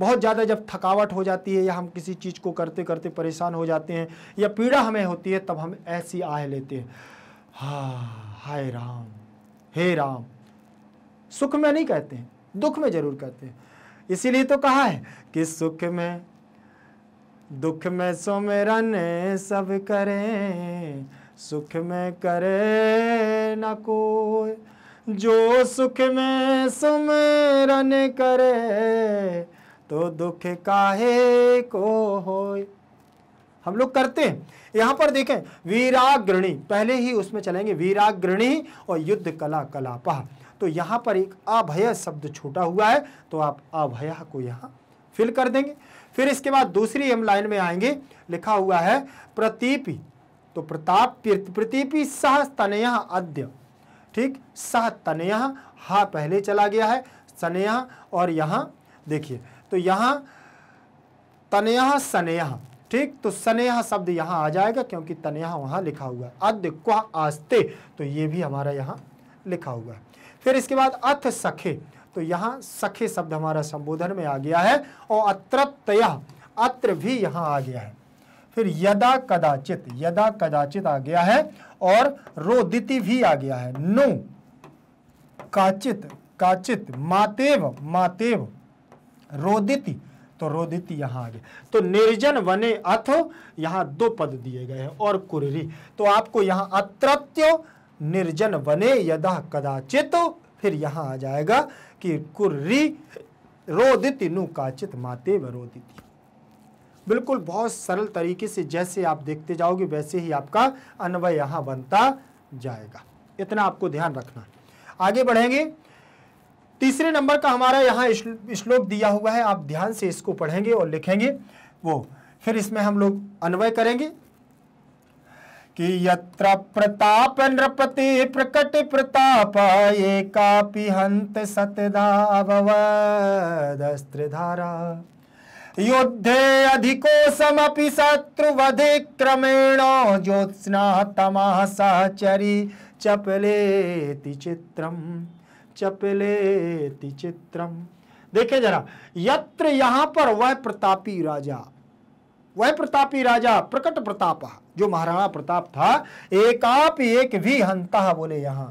बहुत ज़्यादा जब थकावट हो जाती है या हम किसी चीज़ को करते करते परेशान हो जाते हैं या पीड़ा हमें होती है तब हम ऐसी आह लेते हैं हा हाय राम हे राम सुख में नहीं कहते हैं दुख में जरूर कहते हैं इसीलिए तो कहा है कि सुख में दुख में सुमरन सब करें सुख में करे न कोई जो सुख में सुमरन करे तो दुख काहे को हो हम लोग करते हैं यहाँ पर देखें वीराग्रणी पहले ही उसमें चलेंगे वीराग्रणी और युद्ध कला कलापा तो यहाँ पर एक अभय शब्द छोटा हुआ है तो आप अभय को यहाँ फिल कर देंगे फिर इसके बाद दूसरी एम लाइन में आएंगे लिखा हुआ है प्रतीपी तो प्रताप प्रतीपी सह तने अद्य ठीक सह तने हा पहले चला गया है सने और यहाँ देखिए तो यहाँ तने सनय ठीक तो सनेहा शब्द यहाँ आ जाएगा क्योंकि तने वहाँ लिखा हुआ है अद्य क्वा आस्ते तो ये भी हमारा यहाँ लिखा हुआ है फिर इसके बाद अथ सखे तो यहाँ सखे शब्द हमारा संबोधन में आ गया है और अत्रत्य अत्र भी यहाँ आ गया है फिर यदा कदाचित यदा कदाचित आ गया है और रोदिति भी आ गया है नो काचित काचित मातेव मातेव रोदिति तो रोदिति यहाँ आ गया तो निर्जन वने अथ यहाँ दो पद दिए गए हैं और कुररी तो आपको यहाँ अत्रत्यो निर्जन वने यदा कदाचित तो फिर यहाँ आ जाएगा कि कुर्री रोदिति नु काचित माते वरोदिति बिल्कुल बहुत सरल तरीके से जैसे आप देखते जाओगे वैसे ही आपका अन्वय यहाँ बनता जाएगा इतना आपको ध्यान रखना आगे बढ़ेंगे तीसरे नंबर का हमारा यहाँ श्लोक दिया हुआ है आप ध्यान से इसको पढ़ेंगे और लिखेंगे वो फिर इसमें हम लोग अन्वय करेंगे कि यत्र प्रताप नृपति प्रकट प्रताप एकापि हंत सतदावदस्त्रधारा युद्धे अधिकोऽसमपि शत्रुवधे क्रमेण ज्योत्स्ना तमः सहचरी चपलेति चित्रम चपलेति चित्रम देखे जरा यत्र यहाँ पर वह प्रतापी राजा वह प्रतापी राजा प्रकट प्रताप जो महाराणा प्रताप था एकाप एक भी हंता बोले यहां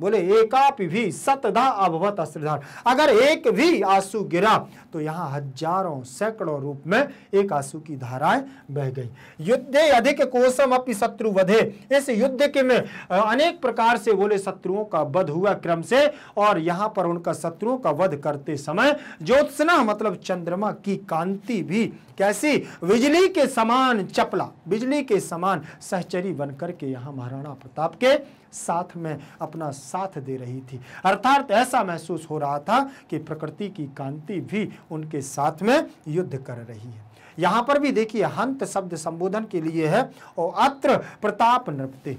बोले एकापि भी सतधा अभवत अस्त्रधार अगर एक भी आंसू गिरा तो यहाँ हजारों सैकड़ों रूप में एक आंसू की धाराएं बह गई युद्धे अधिक कोसम अपनी शत्रु वधे इस युद्ध के में अनेक प्रकार से बोले शत्रुओं का वध हुआ क्रम से और यहाँ पर उनका शत्रुओं का वध करते समय ज्योत्सना मतलब चंद्रमा की कांति भी कैसी बिजली के समान चपला बिजली के समान सहचरी बनकर के यहाँ महाराणा प्रताप के साथ में अपना साथ दे रही थी अर्थात ऐसा महसूस हो रहा था कि प्रकृति की कांति भी उनके साथ में युद्ध कर रही है यहाँ पर भी देखिए हंत शब्द संबोधन के लिए है और अत्र प्रताप नृपते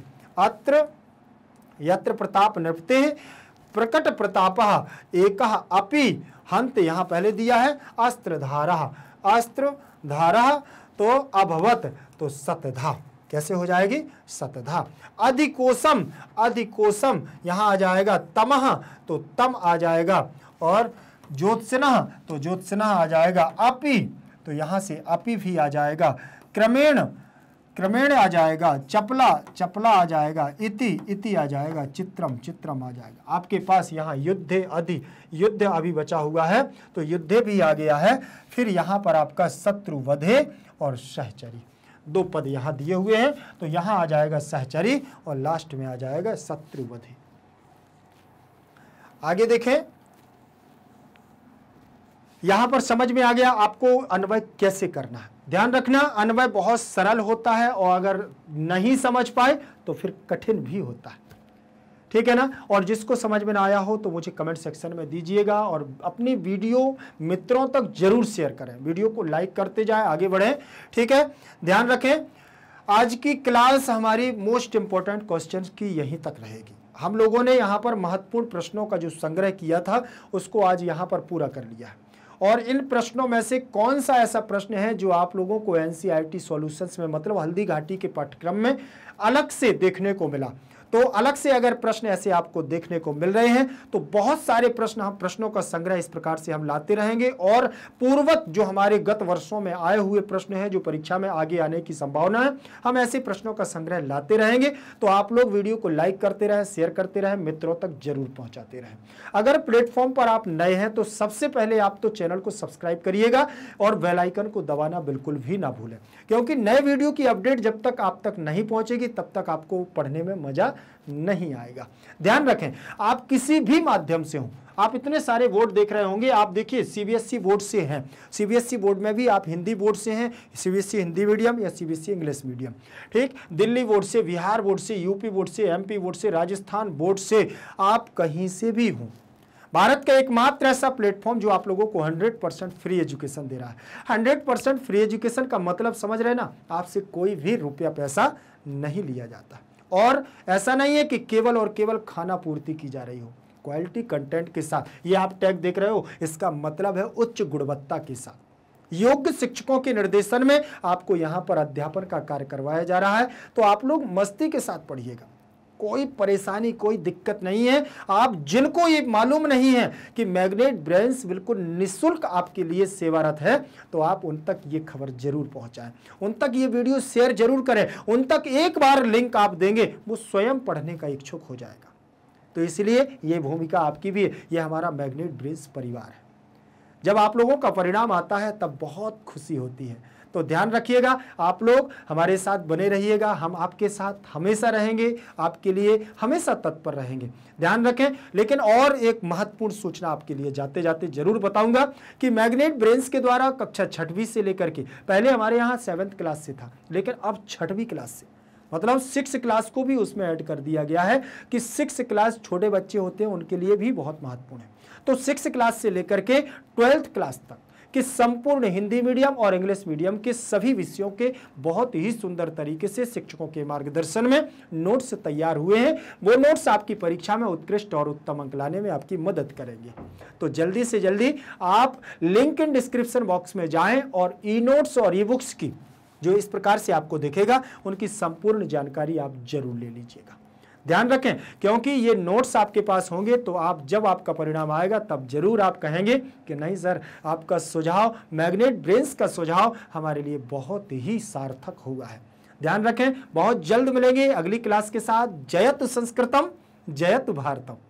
अत्र यत्र प्रताप नृपते प्रकट प्रताप एक अपि हंत यहाँ पहले दिया है अस्त्र धारा अस्त्र धारा तो अभवत तो सतधा कैसे हो जाएगी सतधा अधिकोसम अधिकोषम यहाँ आ जाएगा तमह तो तम आ जाएगा और ज्योत्सना तो ज्योत्सना आ जाएगा अपि तो यहाँ से अपि भी आ जाएगा क्रमेण क्रमेण आ जाएगा चपला चपला आ जाएगा इति इति आ जाएगा चित्रम चित्रम आ जाएगा आपके पास यहाँ युद्ध अधि युद्ध अभी बचा हुआ है तो युद्ध भी आ गया है फिर यहाँ पर आपका शत्रु वधे और सहचरी दो पद यहाँ दिए हुए हैं तो यहाँ आ जाएगा सहचरी और लास्ट में आ जाएगा शत्रुवधि आगे देखें यहां पर समझ में आ गया आपको अन्वय कैसे करना है ध्यान रखना अन्वय बहुत सरल होता है और अगर नहीं समझ पाए तो फिर कठिन भी होता है ठीक है ना और जिसको समझ में ना आया हो तो मुझे कमेंट सेक्शन में दीजिएगा और अपनी वीडियो मित्रों तक जरूर शेयर करें वीडियो को लाइक करते जाए आगे बढ़ें ठीक है ध्यान रखें आज की क्लास हमारी मोस्ट इंपॉर्टेंट क्वेश्चन की यहीं तक रहेगी हम लोगों ने यहाँ पर महत्वपूर्ण प्रश्नों का जो संग्रह किया था उसको आज यहाँ पर पूरा कर लिया है और इन प्रश्नों में से कौन सा ऐसा प्रश्न है जो आप लोगों को एन सॉल्यूशंस e में मतलब हल्दी घाटी के पाठ्यक्रम में अलग से देखने को मिला तो अलग से अगर प्रश्न ऐसे आपको देखने को मिल रहे हैं तो बहुत सारे प्रश्न हम प्रश्नों का संग्रह इस प्रकार से हम लाते रहेंगे और पूर्वत जो हमारे गत वर्षों में आए हुए प्रश्न हैं जो परीक्षा में आगे आने की संभावना है हम ऐसे प्रश्नों का संग्रह लाते रहेंगे तो आप लोग वीडियो को लाइक करते रहें शेयर करते रहें मित्रों तक जरूर पहुंचाते रहें अगर प्लेटफॉर्म पर आप नए हैं तो सबसे पहले आप तो चैनल को सब्सक्राइब करिएगा और बेलाइकन को दबाना बिल्कुल भी ना भूलें क्योंकि नए वीडियो की अपडेट जब तक आप तक नहीं पहुंचेगी तब तक आपको पढ़ने में मजा नहीं आएगा ध्यान रखें आप किसी भी माध्यम से हों आप इतने सारे बोर्ड देख रहे होंगे आप देखिए सीबीएसई बोर्ड e से हैं सीबीएसई बोर्ड e में भी आप हिंदी बोर्ड से हैं सीबीएसई e हिंदी मीडियम या सीबीएसई इंग्लिश मीडियम ठीक दिल्ली बोर्ड से बिहार बोर्ड से यूपी बोर्ड से एमपी बोर्ड से राजस्थान बोर्ड से आप कहीं से भी हों भारत का एकमात्र ऐसा प्लेटफॉर्म जो आप लोगों को 100 परसेंट फ्री एजुकेशन दे रहा है 100 परसेंट फ्री एजुकेशन का मतलब समझ रहे ना आपसे कोई भी रुपया पैसा नहीं लिया जाता और ऐसा नहीं है कि केवल और केवल खाना पूर्ति की जा रही हो क्वालिटी कंटेंट के साथ ये आप टैग देख रहे हो इसका मतलब है उच्च गुणवत्ता के साथ योग्य शिक्षकों के निर्देशन में आपको यहां पर अध्यापन का कार्य करवाया जा रहा है तो आप लोग मस्ती के साथ पढ़िएगा कोई परेशानी कोई दिक्कत नहीं है आप जिनको ये मालूम नहीं है कि मैग्नेट ब्रेंस बिल्कुल निशुल्क आपके लिए सेवारत है तो आप उन तक ये खबर जरूर पहुंचाएं उन तक ये वीडियो शेयर जरूर करें उन तक एक बार लिंक आप देंगे वो स्वयं पढ़ने का इच्छुक हो जाएगा तो इसलिए ये भूमिका आपकी भी है ये हमारा मैग्नेट ब्रेंस परिवार है जब आप लोगों का परिणाम आता है तब बहुत खुशी होती है तो ध्यान रखिएगा आप लोग हमारे साथ बने रहिएगा हम आपके साथ हमेशा रहेंगे आपके लिए हमेशा तत्पर रहेंगे ध्यान रखें लेकिन और एक महत्वपूर्ण सूचना आपके लिए जाते जाते जरूर बताऊंगा कि मैग्नेट ब्रेन्स के द्वारा कक्षा छठवीं से लेकर के पहले हमारे यहाँ सेवन्थ क्लास से था लेकिन अब छठवीं क्लास से मतलब सिक्स क्लास को भी उसमें ऐड कर दिया गया है कि सिक्स क्लास छोटे बच्चे होते हैं उनके लिए भी बहुत महत्वपूर्ण है तो सिक्स क्लास से लेकर के ट्वेल्थ क्लास तक कि संपूर्ण हिंदी मीडियम और इंग्लिश मीडियम के सभी विषयों के बहुत ही सुंदर तरीके से शिक्षकों के मार्गदर्शन में नोट्स तैयार हुए हैं वो नोट्स आपकी परीक्षा में उत्कृष्ट और उत्तम अंक लाने में आपकी मदद करेंगे तो जल्दी से जल्दी आप लिंक इन डिस्क्रिप्शन बॉक्स में जाएं और ई नोट्स और ई बुक्स की जो इस प्रकार से आपको देखेगा उनकी संपूर्ण जानकारी आप जरूर ले लीजिएगा ध्यान रखें क्योंकि ये नोट्स आपके पास होंगे तो आप जब आपका परिणाम आएगा तब जरूर आप कहेंगे कि नहीं सर आपका सुझाव मैग्नेट ब्रेन्स का सुझाव हमारे लिए बहुत ही सार्थक हुआ है ध्यान रखें बहुत जल्द मिलेंगे अगली क्लास के साथ जयत संस्कृतम जयत भारतम